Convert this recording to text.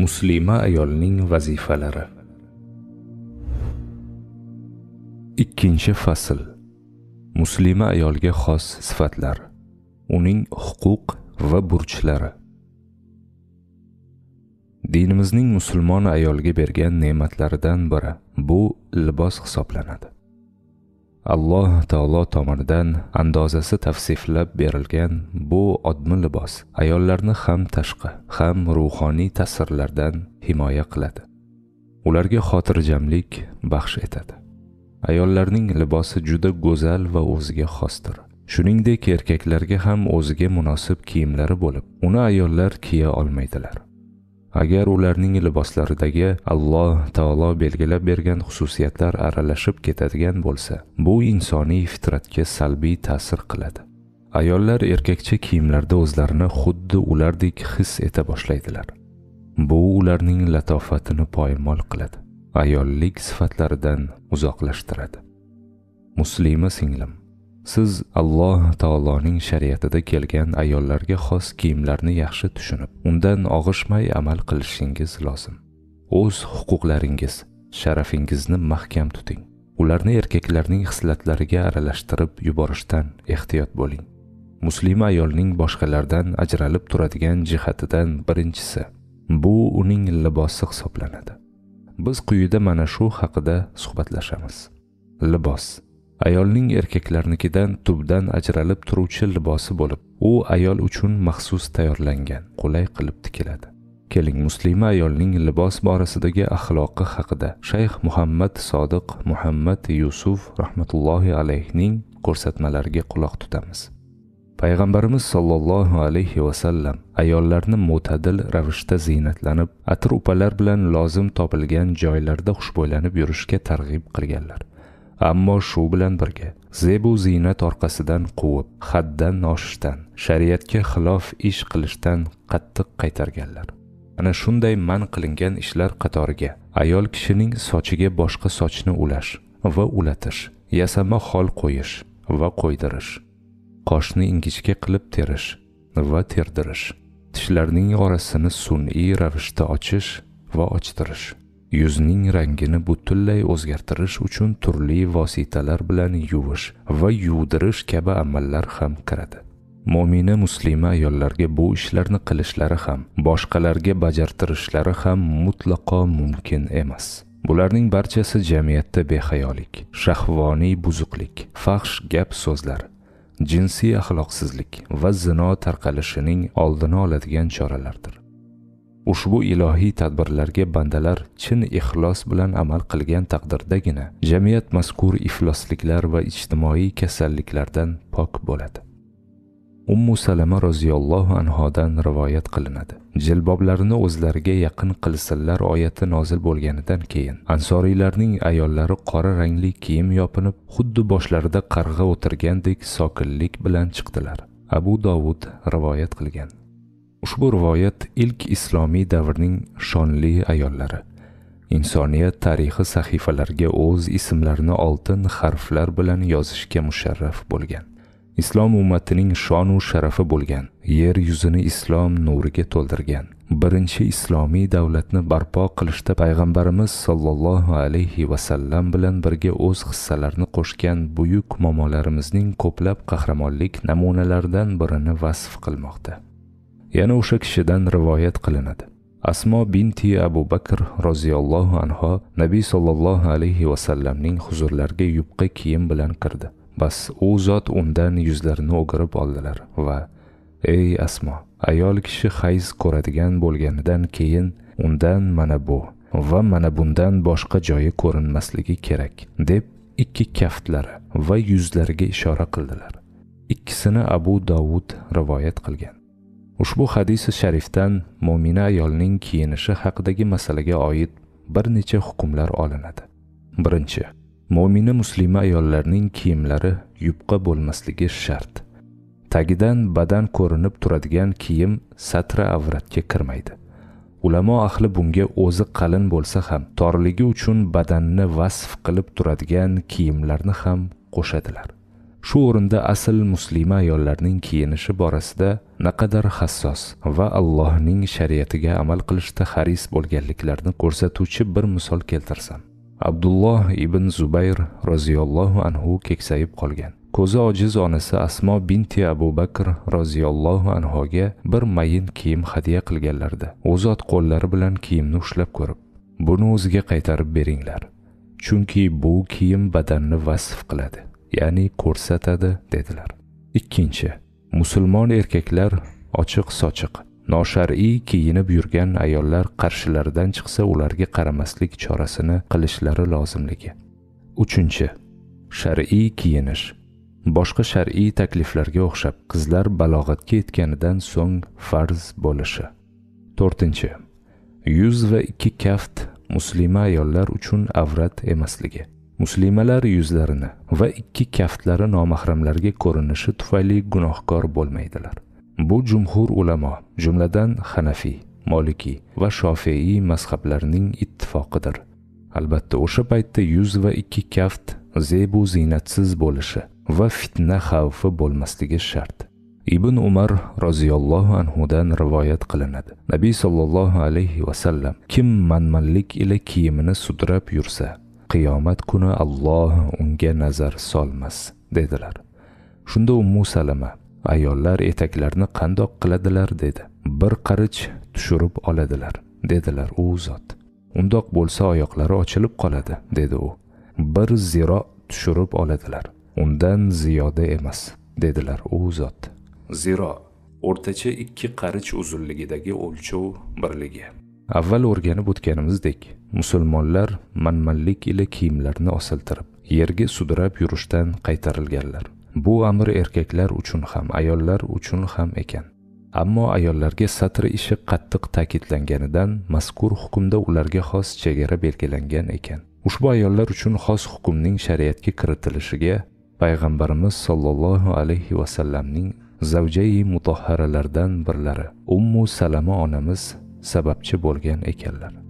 muslima ayolning vazifalari ikkinchi fasl muslima ayolga xos sifatlar uning huquq va burchlari dinimizning musulmon ayolga bergan ne'matlaridan biri bu libos hisoblanadi alloh taolo tomonidan andozasi tavsiflab berilgan bu odmi libos ayollarni ham tashqi ham ruhoniy ta'sirlardan himoya qiladi ularga xotirjamlik baxsh etadi ayollarning libosi juda go'zal va o'ziga xosdir shuningdek erkaklarga ham o'ziga munosib kiyimlari bo'lib uni ayollar kiya olmaydilar agar ularning liboslaridagi alloh taolo belgilab bergan xususiyatlar aralashib ketadigan bo'lsa bu insoniy fitratga salbiy ta'sir qiladi ayollar erkakcha kiyimlarda o'zlarini xuddi ulardek his eta boshlaydilar bu ularning latofatini poymol qiladi ayollik sifatlaridan uzoqlashtiradi muslima singlim siz alloh taoloning shariatida kelgan ayollarga xos kiyimlarni yaxshi tushunib undan og'ishmay amal qilishingiz lozim o'z huquqlaringiz sharafingizni mahkam tuting ularni erkaklarning hislatlariga aralashtirib yuborishdan ehtiyot bo'ling muslima ayolning boshqalardan ajralib turadigan jihatidan birinchisi bu uning libosi hisoblanadi biz quyida mana shu haqida suhbatlashamiz libos ayolning erkaklarnikidan tubdan ajralib turuvchi libosi bo'lib u ayol uchun maxsus tayyorlangan qulay qilib tikiladi keling muslima ayolning libos borasidagi axloqi haqida shayx muhammad sodiq muhammad yusuf rahmatullohi alayhning ko'rsatmalariga quloq tutamiz payg'ambarimiz sollallohu alayhi vasallam ayollarni mo'tadil ravishda ziynatlanib atir upalar bilan lozim topilgan joylarda xushbo'ylanib yurishga targ'ib qilganlar ammo shu bilan birga zebu ziynat orqasidan quvib haddan oshishdan shariatga xilof ish qilishdan qattiq qaytarganlar ana shunday man qilingan ishlar qatoriga ayol kishining sochiga boshqa sochni ulash va ulatish yasama hol qo'yish va qo'ydirish qoshni ingichka qilib terish va terdirish tishlarning orasini sun'iy ravishda ochish va ochtirish yuzning rangini butunlay o'zgartirish uchun turli vositalar bilan yuvish va yuvdirish kabi amallar ham kiradi mo'mina muslima ayollarga bu ishlarni qilishlari ham boshqalarga bajartirishlari ham mutlaqo mumkin emas bularning barchasi jamiyatda behayolik shahvoniy buzuqlik fahsh gap so'zlar jinsiy axloqsizlik va zino tarqalishining oldini oladigan choralardir ushbu ilohiy tadbirlarga bandalar chin ixlos bilan amal qilgan taqdirdagina jamiyat mazkur iflosliklar va ijtimoiy kasalliklardan pok bo'ladi ummu salama roziyallohu anhodan rivoyat qilinadi jilboblarini o'zlariga yaqin qilsinlar oyati nozil bo'lganidan keyin ansoriylarning ayollari qora rangli kiyim yopinib xuddi boshlarida qarg'a o'tirgandek sokinlik bilan chiqdilar abu dovud rivoyat qilgan Ushbu rivoyat ilk islomiy davrning shonli ayollari insoniyat tarixi sahifalariga o'z ismlarini oltin harflar bilan yozishga musharraf bo'lgan. Islom ummatining shon va sharafi bo'lgan, yer yuzini islom nuriga to'ldirgan birinchi islomiy davlatni barpo qilishda payg'ambarimiz sollallohu alayhi vasallam bilan birga o'z hissalarini qo'shgan buyuk momolarimizning ko'plab qahramonlik namunalaridan birini vasf qilmoqda yana o'sha kishidan rivoyat qilinadi asmo binti abu bakr roziyallohu anhu nabiy sollallohu alayhi vasallamning huzurlariga yupqa kiyim bilan kirdi bas u zot undan yuzlarini o'girib oldilar va ey asmo ayol kishi hayz ko'radigan bo'lganidan keyin undan mana bu va mana bundan boshqa joyi ko'rinmasligi kerak deb ikki kaftlari va yuzlariga ishora qildilar ikkisini abu dovud rivoyat qilgan ushbu hadisi sharifdan mo'mina ayolning kiyinishi haqidagi masalaga oid bir necha hukmlar olinadi birinchi mo'mina muslima ayollarning kiyimlari yupqa bo'lmasligi shart tagidan badan ko'rinib turadigan kiyim satra avratga kirmaydi ulamo ahli bunga o'zi qalin bo'lsa ham torligi uchun badanni vasf qilib turadigan kiyimlarni ham qo'shadilar shu o'rinda asl muslima ayollarning kiyinishi borasida naqadar hassos va allohning shariatiga amal qilishda haris bo'lganliklarini ko'rsatuvchi bir misol keltirsam abdulloh ibn zubayr roziyallohu anhu keksayib qolgan ko'zi ojiz onasi asmo binti abu bakr roziyallohu anhoga bir mayin kiyim hadya qilganlarida u zot qo'llari bilan kiyimni ushlab ko'rib buni o'ziga qaytarib beringlar chunki bu kiyim badanni vasf qiladi ya'ni ko'rsatadi dedilar ikkinchi musulmon erkaklar ochiq sochiq noshar'iy kiyinib yurgan ayollar qarshilaridan chiqsa ularga qaramaslik chorasini qilishlari lozimligi uchinchi shar'iy kiyinish boshqa shar'iy takliflarga o'xshab qizlar balog'atga yetganidan so'ng farz bo'lishi to'rtinchi yuz va ikki kaft muslima ayollar uchun avrat emasligi muslimalar yuzlarini va ikki kaftlari nomahramlarga ko'rinishi tufayli gunohkor bo'lmaydilar bu jumhur ulamo jumladan hanafiy molikiy va shofeiy mazhablarining ittifoqidir albatta o'sha paytda yuz va ikki kaft zebu ziynatsiz bo'lishi va fitna xavfi bo'lmasligi shart ibn umar roziyallohu anhudan rivoyat qilinadi nabiy sollallohu alayhi vasallam kim manmanlik ila kiyimini sudrab yursa qiyomat kuni Alloh unga nazar solmas dedilar shunda ummu salama ayollar etaklarini qandoq qiladilar dedi bir qarich tushirib oladilar dedilar u zot undoq bo'lsa oyoqlari ochilib qoladi dedi u bir ziro tushirib oladilar undan ziyoda emas dedilar u zot ziro o'rtacha ikki qarich uzunligidagi o'lchov birligi avval o'rganib o'tganimizdek musulmonlar manmanlik ila kiyimlarini osiltirib yerga sudrab yurishdan qaytarilganlar bu amr erkaklar uchun ham ayollar uchun ham ekan ammo ayollarga satr ishi qattiq ta'kidlanganidan mazkur hukmda ularga xos chegara belgilangan ekan ushbu ayollar uchun xos hukmning shariatga kiritilishiga payg'ambarimiz sollallohu alayhi vasallamning zavjai mutahharalardan birlari ummu salama onamiz sababchi bo'lgan ekanlar